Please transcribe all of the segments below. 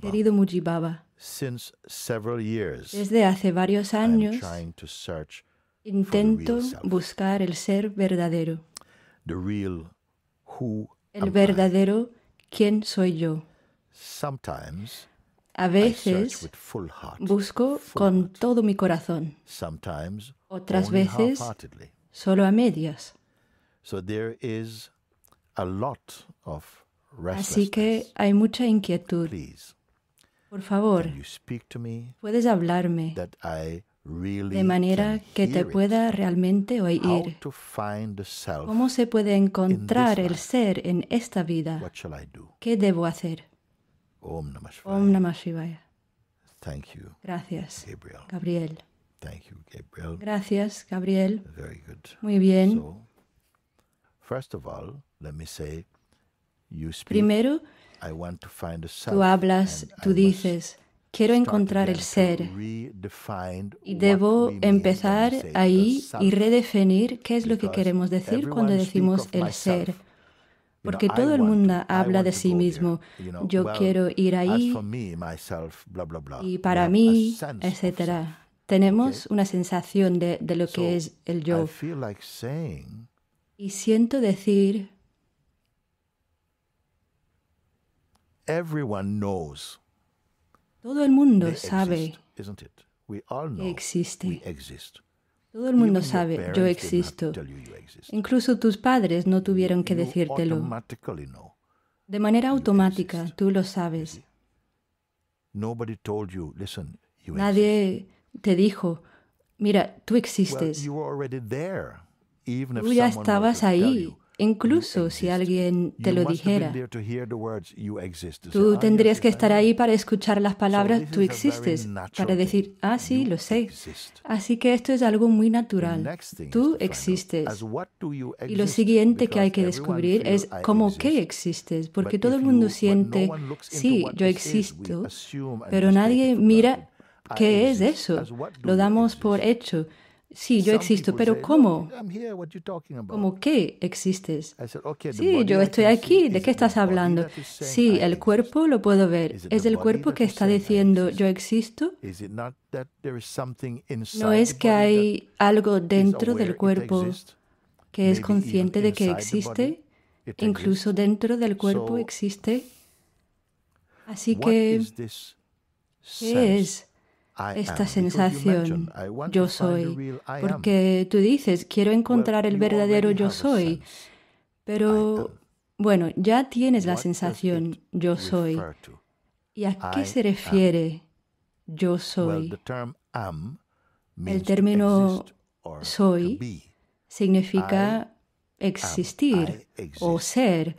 Querido Mujibaba, since desde hace varios años intento buscar el ser verdadero, el verdadero quién soy yo. a veces busco con todo mi corazón, otras veces solo a medias. So there is a lot of Así que hay mucha inquietud. Por favor, puedes hablarme de manera que te pueda realmente oír. ¿Cómo se puede encontrar el ser en esta vida? ¿Qué debo hacer? Om Namah Shivaya. Gracias, Gabriel. Gracias, Gabriel. Muy bien. Primero, tú hablas, tú dices, quiero encontrar el ser y debo empezar ahí y redefinir qué es lo que queremos decir cuando decimos el ser. Porque todo el mundo habla de sí mismo. Yo quiero ir ahí y para mí, etc. Tenemos una sensación de, de lo que es el yo. Y siento decir, Todo el mundo sabe que existe. Todo el mundo sabe, yo existo. Incluso tus padres no tuvieron que decírtelo. De manera automática, tú lo sabes. Nadie te dijo, mira, tú existes. Tú ya estabas ahí, Incluso si alguien te lo dijera, tú tendrías que estar ahí para escuchar las palabras tú existes, para decir, ah, sí, lo sé. Así que esto es algo muy natural. Tú existes. Y lo siguiente que hay que descubrir es cómo qué existes, porque todo el mundo siente, sí, yo existo, pero nadie mira qué es eso. Lo damos por hecho. Sí, yo existo, pero ¿cómo? ¿Cómo qué existes? Sí, yo estoy aquí, ¿de qué estás hablando? Sí, el cuerpo lo puedo ver. ¿Es el cuerpo que está diciendo yo existo? ¿No es que hay algo dentro del cuerpo que es consciente de que existe? Incluso dentro del cuerpo existe. Así que, ¿qué es? esta sensación, yo soy, porque tú dices, quiero encontrar el verdadero yo soy, pero bueno, ya tienes la sensación, yo soy. ¿Y a qué se refiere yo soy? El término soy significa existir o ser.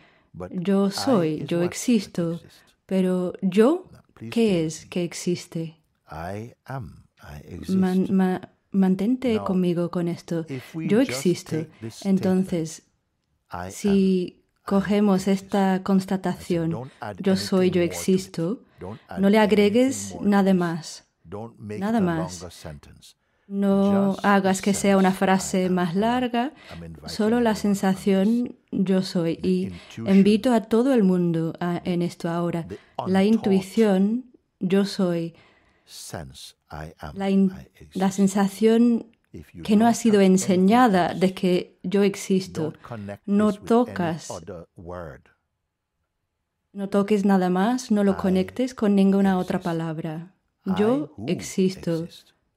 Yo soy, yo existo, pero yo, ¿qué es que existe? mantente conmigo con esto. Yo existo. Entonces, si cogemos esta constatación, yo soy, yo existo, no le agregues nada más. Nada más. No hagas que sea una frase más larga, solo la sensación yo soy. Y invito a todo el mundo en esto ahora. La intuición yo soy la, la sensación que no ha sido enseñada de que yo existo. No tocas, no toques nada más, no lo conectes con ninguna otra palabra. Yo existo.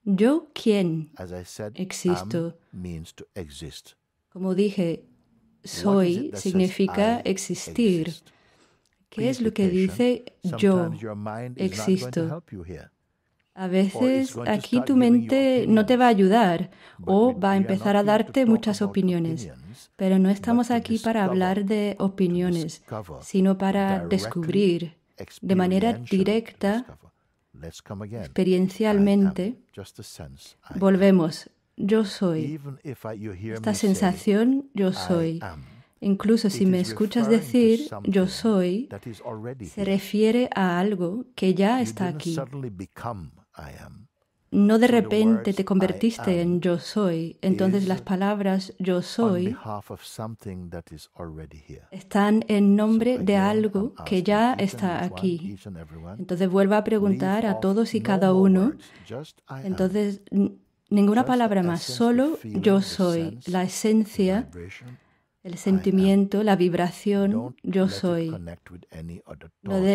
Yo quién existo. Como dije, soy significa existir. ¿Qué es lo que dice yo existo? A veces aquí tu mente no te va a ayudar o va a empezar a darte muchas opiniones, pero no estamos aquí para hablar de opiniones, sino para descubrir de manera directa, experiencialmente, volvemos, yo soy. Esta sensación, yo soy. Incluso si me escuchas decir yo soy, se refiere a algo que ya está aquí. No de repente te convertiste en yo soy, entonces las palabras yo soy están en nombre de algo que ya está aquí. Entonces vuelvo a preguntar a todos y cada uno, entonces ninguna palabra más, solo yo soy, la esencia el sentimiento, la vibración, yo soy.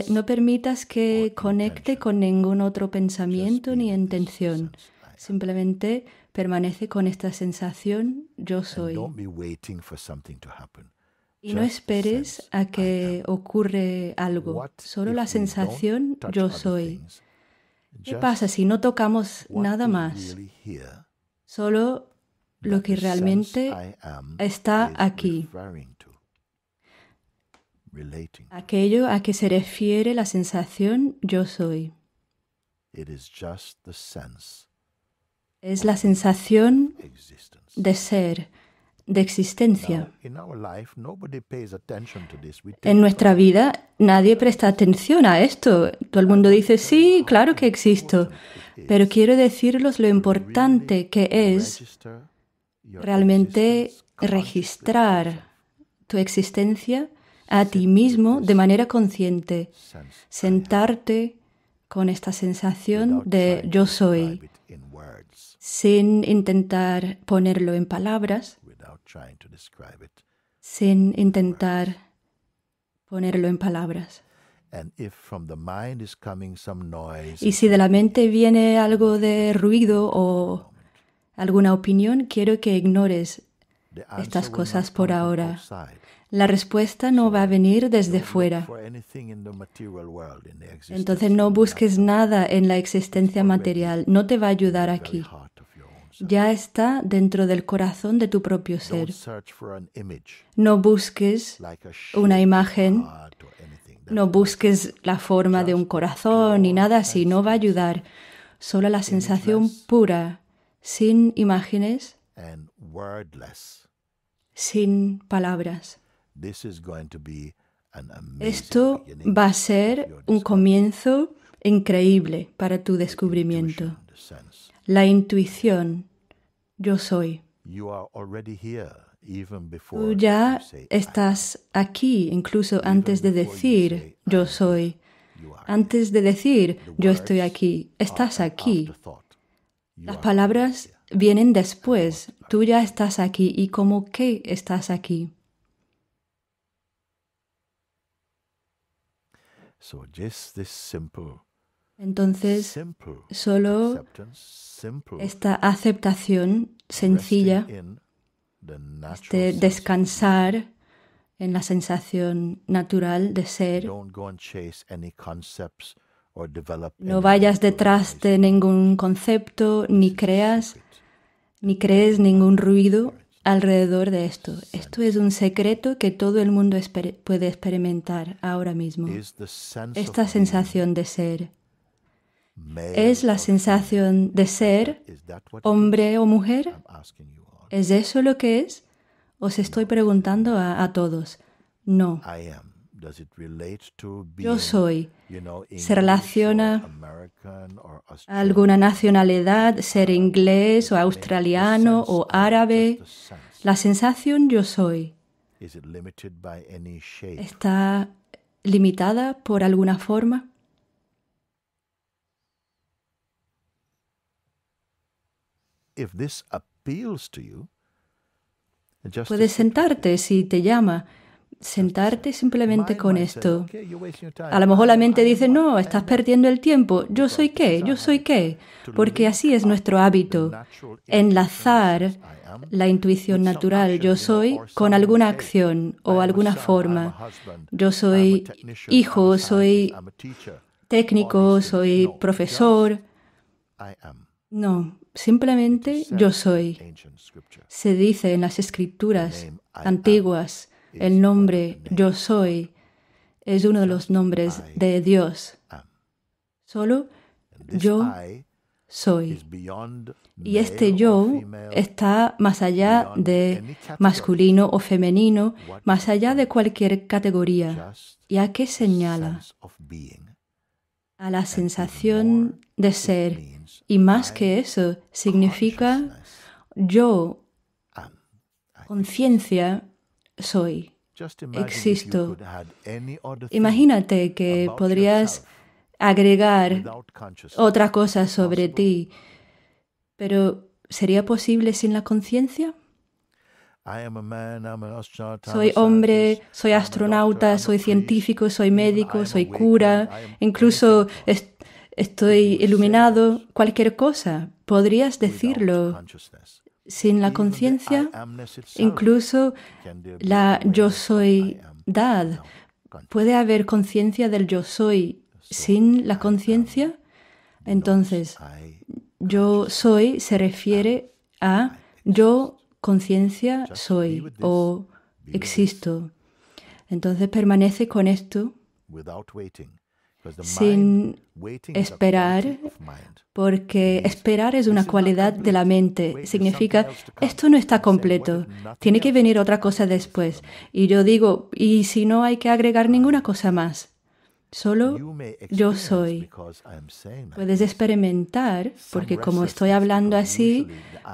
No, permitas que conecte con ningún otro pensamiento ni intención. Simplemente permanece con esta sensación, yo soy. Y no esperes a que ocurre algo, solo la sensación, yo soy. ¿Qué pasa si no tocamos nada más? Solo lo que realmente está aquí. Aquello a que se refiere la sensación yo soy. Es la sensación de ser, de existencia. En nuestra vida nadie presta atención a esto. Todo el mundo dice, sí, claro que existo, pero quiero decirles lo importante que es realmente registrar tu existencia a ti mismo de manera consciente, sentarte con esta sensación de yo soy, sin intentar ponerlo en palabras, sin intentar ponerlo en palabras. Y si de la mente viene algo de ruido o alguna opinión, quiero que ignores estas cosas por ahora. La respuesta no va a venir desde fuera. Entonces no busques nada en la existencia material, no te va a ayudar aquí. Ya está dentro del corazón de tu propio ser. No busques una imagen, no busques la forma de un corazón ni nada así, no va a ayudar. Solo la sensación pura sin imágenes, sin palabras. Esto va a ser un comienzo increíble para tu descubrimiento. La intuición, yo soy. Tú ya estás aquí, incluso antes de decir yo soy. Antes de decir yo estoy aquí, estás aquí. Las palabras vienen después. Tú ya estás aquí y cómo que estás aquí. Entonces, solo esta aceptación sencilla, de descansar en la sensación natural de ser, no vayas detrás de ningún concepto, ni creas, ni crees ningún ruido alrededor de esto. Esto es un secreto que todo el mundo puede experimentar ahora mismo. Esta sensación de ser. ¿Es la sensación de ser hombre o mujer? ¿Es eso lo que es? Os estoy preguntando a todos. No yo soy se relaciona a alguna nacionalidad, ser uh, inglés o australiano o árabe. La sensación yo soy está limitada por alguna forma. Puedes sentarte si te llama sentarte simplemente con esto. A lo mejor la mente dice, no, estás perdiendo el tiempo, yo soy qué, yo soy qué, porque así es nuestro hábito, enlazar la intuición natural, yo soy, con alguna acción o alguna forma. Yo soy hijo, soy técnico, soy profesor. No, simplemente yo soy. Se dice en las escrituras antiguas, el nombre yo soy es uno de los nombres de Dios. Solo yo soy. Y este yo está más allá de masculino o femenino, más allá de cualquier categoría. ¿Y a qué señala? A la sensación de ser. Y más que eso, significa yo, conciencia, soy, existo. Imagínate que podrías agregar otra cosa sobre ti, pero ¿sería posible sin la conciencia? Soy hombre, soy astronauta, soy científico, soy médico, soy cura, incluso estoy iluminado, cualquier cosa. Podrías decirlo sin la conciencia, incluso la yo soy dad. ¿Puede haber conciencia del yo soy sin la conciencia? Entonces, yo soy se refiere a yo conciencia soy o existo. Entonces permanece con esto sin esperar, porque esperar es una cualidad de la mente. Significa, esto no está completo, tiene que venir otra cosa después. Y yo digo, ¿y si no hay que agregar ninguna cosa más? Solo yo soy. Puedes experimentar, porque como estoy hablando así,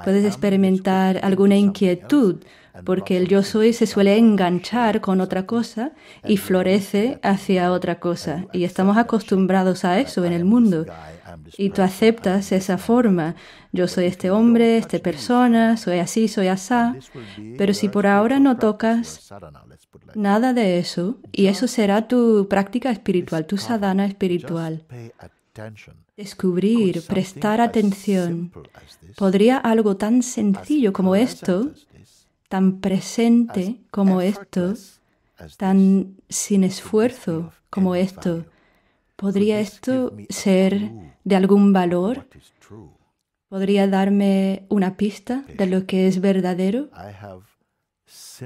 puedes experimentar alguna inquietud, porque el yo soy se suele enganchar con otra cosa y florece hacia otra cosa. Y estamos acostumbrados a eso en el mundo y tú aceptas esa forma. Yo soy este hombre, esta persona, soy así, soy asá. Pero si por ahora no tocas nada de eso, y eso será tu práctica espiritual, tu sadhana espiritual. Descubrir, prestar atención. ¿Podría algo tan sencillo como esto, tan presente como esto, tan sin esfuerzo como esto, podría esto ser de algún valor? ¿Podría darme una pista de lo que es verdadero?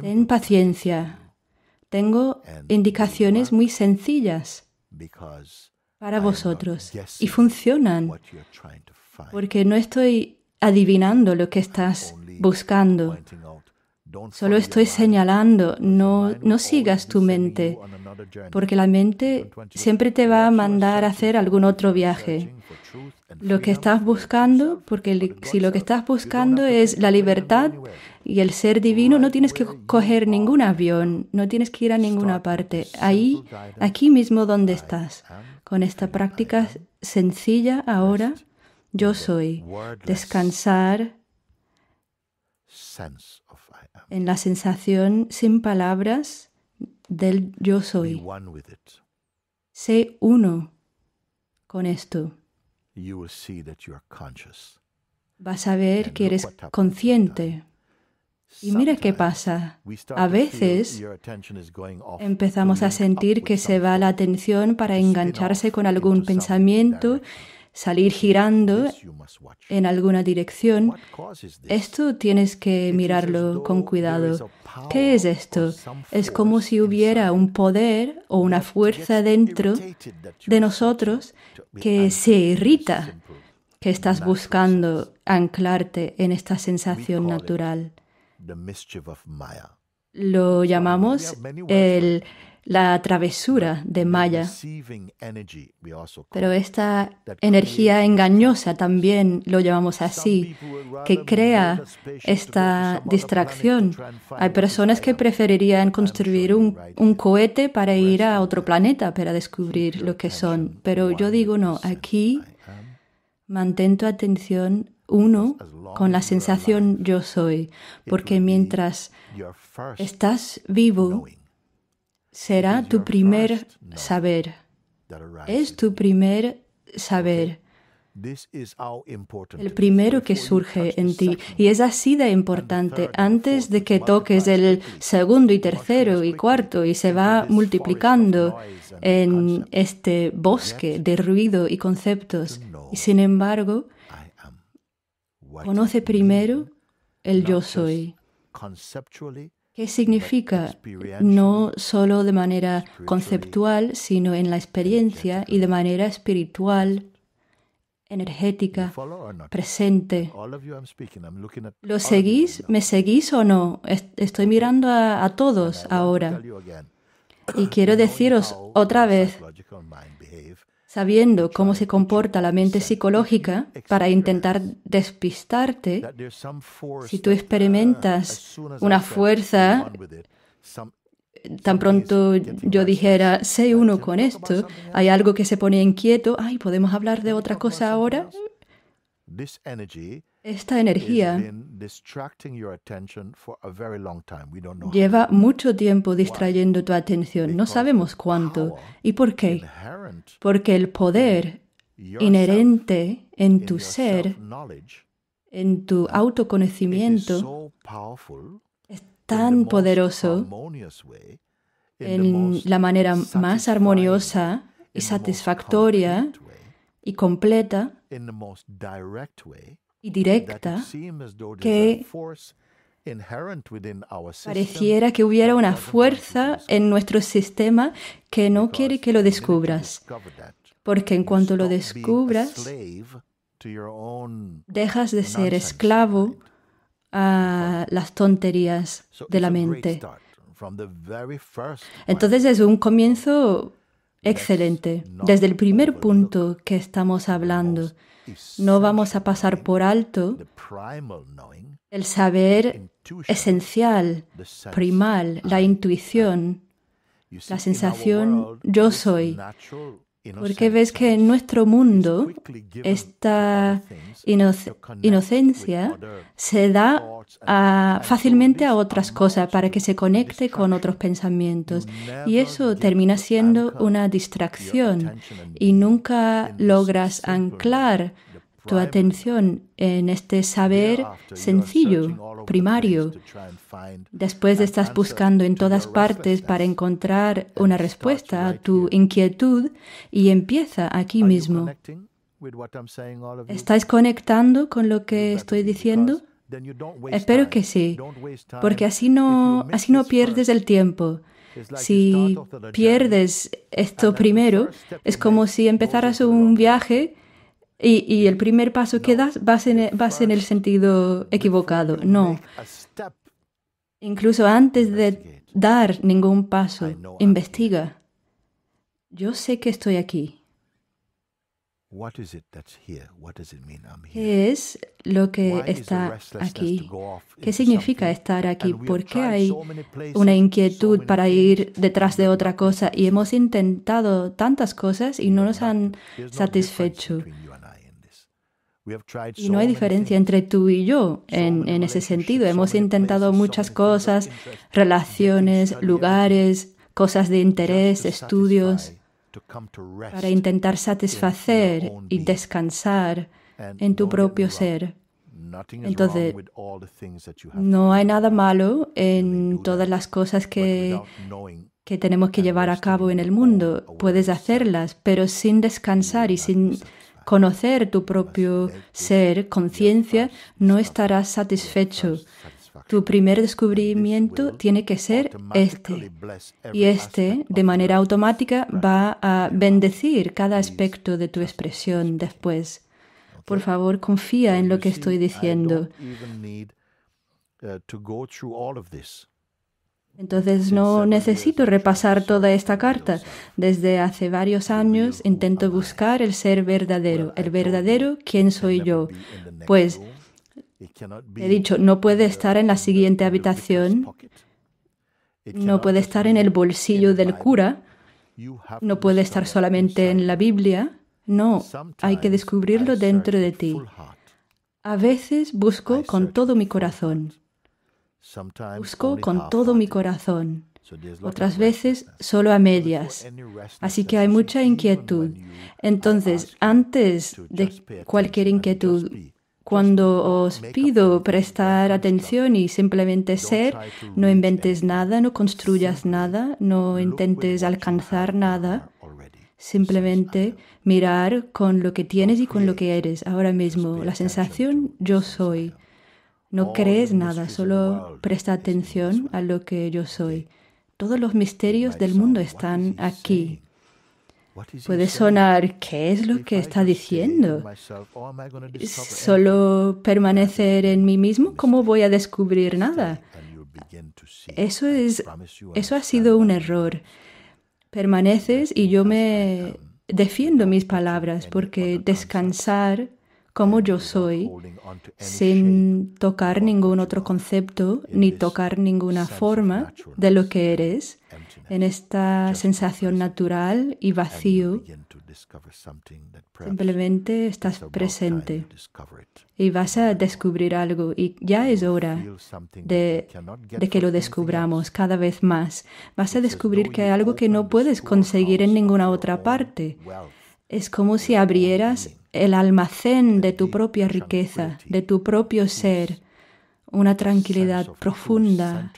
Ten paciencia. Tengo indicaciones muy sencillas para vosotros y funcionan porque no estoy adivinando lo que estás buscando Solo estoy señalando, no, sigas tu mente, porque la mente siempre te va a mandar a hacer algún otro viaje. Lo que estás buscando, porque si lo que estás buscando es la libertad y el ser divino, no tienes que coger ningún avión, no tienes que ir a ninguna parte. Ahí, aquí mismo donde estás, con esta práctica sencilla ahora, yo soy descansar en la sensación sin palabras del yo soy. Sé uno con esto. Vas a ver que eres consciente. Y mira qué pasa. A veces empezamos a sentir que se va la atención para engancharse con algún pensamiento salir girando en alguna dirección, esto tienes que mirarlo con cuidado. ¿Qué es esto? Es como si hubiera un poder o una fuerza dentro de nosotros que se irrita, que estás buscando anclarte en esta sensación natural. Lo llamamos el la travesura de Maya. Pero esta energía engañosa también lo llamamos así, que crea esta distracción. Hay personas que preferirían construir un, cohete para ir a otro planeta para descubrir lo que son. Pero yo digo, no, aquí mantén tu atención uno con la sensación yo soy, porque mientras estás vivo, será tu primer saber. Es tu primer saber. El primero que surge en ti. Y es así de importante. Antes de que toques el segundo y tercero y cuarto y se va multiplicando en este bosque de ruido y conceptos. Y sin embargo, conoce primero el yo soy ¿Qué significa? No solo de manera conceptual, sino en la experiencia y de manera espiritual, energética, presente. ¿Lo seguís? ¿Me seguís o no? Estoy mirando a, todos ahora. Y quiero deciros otra vez, sabiendo cómo se comporta la mente psicológica para intentar despistarte, si tú experimentas una fuerza, tan pronto yo dijera, sé uno con esto, hay algo que se pone inquieto, ay, podemos hablar de otra cosa ahora. Esta energía lleva mucho tiempo distrayendo tu atención. No sabemos cuánto y por qué. Porque el poder inherente en tu ser, en tu autoconocimiento, es tan poderoso en la manera más armoniosa y satisfactoria y completa y directa que pareciera que hubiera una fuerza en nuestro sistema que no quiere que lo descubras, porque en cuanto lo descubras, dejas de ser esclavo a las tonterías de la mente. Entonces es un comienzo excelente, desde el primer punto que estamos hablando no vamos a pasar por alto el saber esencial, primal, la intuición, la sensación yo soy porque ves que en nuestro mundo esta inocencia se da fácilmente a otras cosas para que se conecte con otros pensamientos. Y eso termina siendo una distracción y nunca logras anclar tu atención en este saber sencillo, primario. Después de estás buscando en todas partes para encontrar una respuesta a tu inquietud y empieza aquí mismo. ¿Estáis conectando con lo que estoy diciendo? Espero que sí, porque así no, así no pierdes el tiempo. Si pierdes esto primero, es como si empezaras un viaje y, el primer paso que das va en, e, vas en el sentido equivocado. No. Incluso antes de dar ningún paso, investiga. Yo sé que estoy aquí. ¿Qué es lo que está aquí? ¿Qué significa estar aquí? ¿Por qué hay una inquietud para ir detrás de otra cosa? Y hemos intentado tantas cosas y no nos han satisfecho. Y no hay diferencia entre tú y yo en, ese sentido. Hemos intentado muchas cosas, relaciones, lugares, cosas de interés, estudios, para intentar satisfacer y descansar en tu propio ser. Entonces, no hay nada malo en todas las cosas que, que tenemos que llevar a cabo en el mundo. Puedes hacerlas, pero sin descansar y sin conocer tu propio ser, conciencia, no estarás satisfecho. Tu primer descubrimiento tiene que ser este. Y este, de manera automática, va a bendecir cada aspecto de tu expresión después. Por favor, confía en lo que estoy diciendo. Entonces no necesito repasar toda esta carta. Desde hace varios años intento buscar el ser verdadero, el verdadero quién soy yo. Pues he dicho, no puede estar en la siguiente habitación, no puede estar en el bolsillo del cura, no puede estar solamente en la Biblia. No, hay que descubrirlo dentro de ti. A veces busco con todo mi corazón. Busco con todo mi corazón, otras veces solo a medias. Así que hay mucha inquietud. Entonces, antes de cualquier inquietud, cuando os pido prestar atención y simplemente ser, no inventes nada, no construyas nada, no intentes alcanzar nada, simplemente mirar con lo que tienes y con lo que eres ahora mismo. La sensación yo soy. No crees nada, solo presta atención a lo que yo soy. Todos los misterios del mundo están aquí. Puede sonar, ¿qué es lo que está diciendo? Oh, ¿Solo permanecer en mí mismo? ¿Cómo voy a descubrir nada? Eso, es, eso ha sido un error. Permaneces y yo me defiendo mis palabras porque descansar como yo soy, sin tocar ningún otro concepto ni tocar ninguna forma de lo que eres, en esta sensación natural y vacío. Simplemente estás presente y vas a descubrir algo y ya es hora de, que lo descubramos cada vez más. Vas a descubrir que hay algo que no puedes conseguir en ninguna otra parte. Es como si abrieras el almacén de tu propia riqueza, de tu propio ser, una tranquilidad profunda,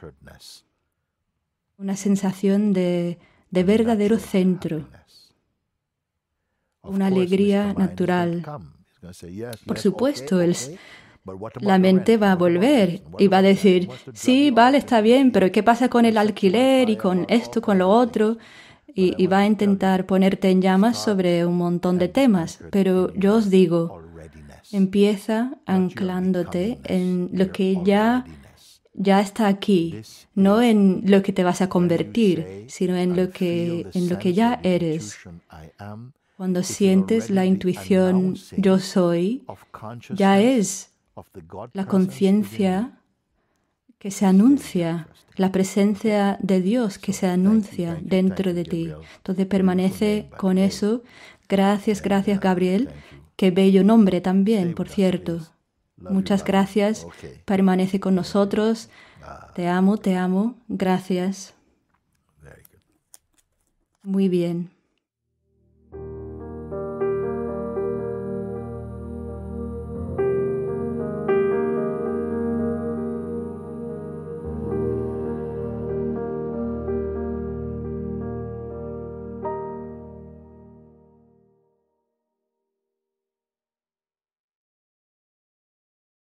una sensación de, verdadero centro, una alegría natural. Por supuesto, la mente va a volver y va a decir, sí, vale, está bien, pero ¿qué pasa con el alquiler y con esto, con lo otro? y, va a intentar ponerte en llamas sobre un montón de temas, pero yo os digo, empieza anclándote en lo que ya, ya está aquí, no en lo que te vas a convertir, sino en lo que, en lo que ya eres. Cuando sientes la intuición yo soy, ya es la conciencia que se anuncia la presencia de Dios que se anuncia dentro de ti. Entonces permanece con eso. Gracias, gracias Gabriel. Qué bello nombre también, por cierto. Muchas gracias. Permanece con nosotros. Te amo, te amo. Gracias. Muy bien.